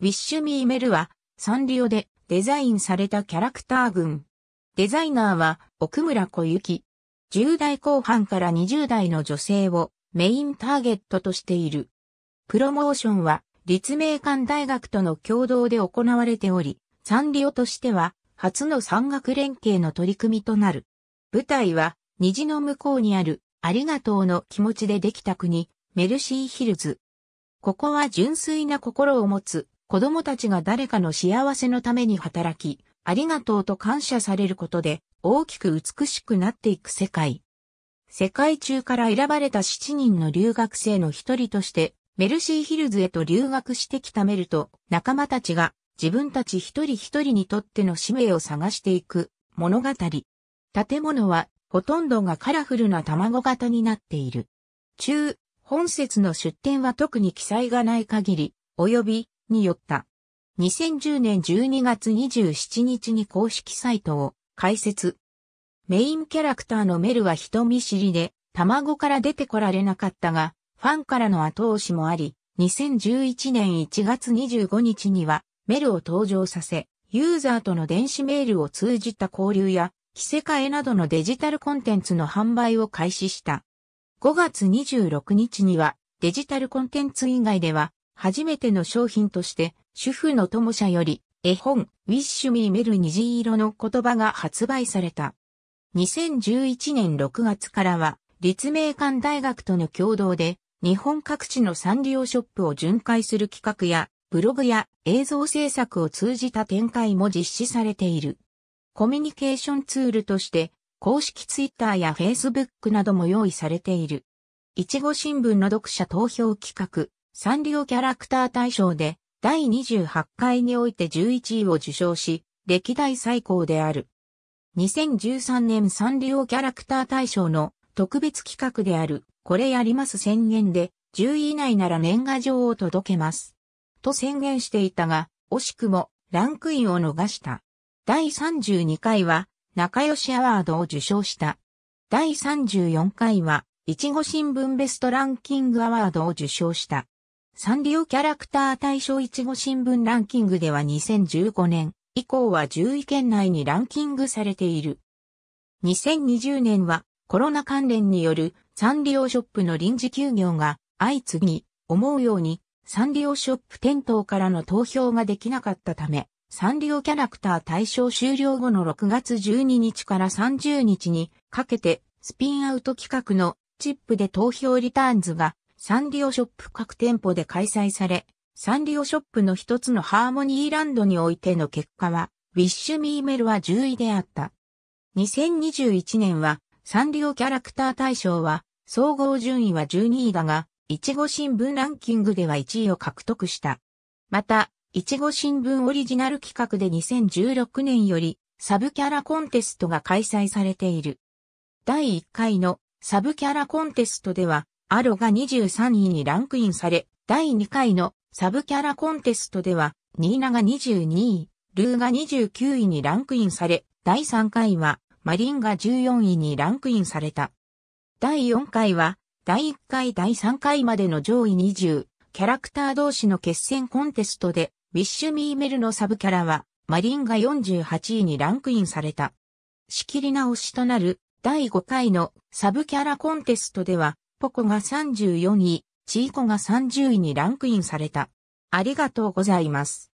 ウィッシュ・ミー・メルは、サンリオでデザインされたキャラクター群。デザイナーは、奥村小雪。10代後半から20代の女性をメインターゲットとしている。プロモーションは、立命館大学との共同で行われており、サンリオとしては、初の産学連携の取り組みとなる。舞台は、虹の向こうにある、ありがとうの気持ちでできた国、メルシーヒルズ。ここは純粋な心を持つ子供たちが誰かの幸せのために働き、ありがとうと感謝されることで、大きく美しくなっていく世界。世界中から選ばれた7人の留学生の一人として、メルシーヒルズへと留学してきたメルと仲間たちが自分たち一人一人にとっての使命を探していく物語。建物はほとんどがカラフルな卵型になっている。中、本節の出典は特に記載がない限り、及びによった。2010年12月27日に公式サイトを開設。メインキャラクターのメルは人見知りで、卵から出てこられなかったが、ファンからの後押しもあり、2011年1月25日には、メルを登場させ、ユーザーとの電子メールを通じた交流や、着せ替えなどのデジタルコンテンツの販売を開始した。5月26日には、デジタルコンテンツ以外では、初めての商品として、主婦の友社より、絵本、ウィッシュミーメル虹色の言葉が発売された。2011年6月からは、立命館大学との共同で、日本各地のサンリオショップを巡回する企画や、ブログや映像制作を通じた展開も実施されている。コミュニケーションツールとして、公式ツイッターやフェイスブックなども用意されている。いちご新聞の読者投票企画、サンリオキャラクター大賞で第28回において11位を受賞し、歴代最高である。2013年サンリオキャラクター大賞の特別企画である、これやります宣言で、10位以内なら年賀状を届けます。と宣言していたが、惜しくもランクインを逃した。第32回は、仲良しアワードを受賞した。第34回は、いちご新聞ベストランキングアワードを受賞した。サンリオキャラクター対象いちご新聞ランキングでは2015年以降は10位圏内にランキングされている。2020年はコロナ関連によるサンリオショップの臨時休業が相次ぎ、思うようにサンリオショップ店頭からの投票ができなかったため、サンリオキャラクター対象終了後の6月12日から30日にかけてスピンアウト企画のチップで投票リターンズがサンリオショップ各店舗で開催され、サンリオショップの一つのハーモニーランドにおいての結果は、ウィッシュミーメルは10位であった。2021年は、サンリオキャラクター大賞は、総合順位は12位だが、いちご新聞ランキングでは1位を獲得した。また、いちご新聞オリジナル企画で2016年より、サブキャラコンテストが開催されている。第1回のサブキャラコンテストでは、アロが23位にランクインされ、第2回のサブキャラコンテストでは、ニーナが22位、ルーが29位にランクインされ、第3回は、マリンが14位にランクインされた。第4回は、第1回第3回までの上位20、キャラクター同士の決戦コンテストで、ウィッシュ・ミーメルのサブキャラは、マリンが48位にランクインされた。仕切り直しとなる第5回のサブキャラコンテストでは、ポコが34位、チーコが30位にランクインされた。ありがとうございます。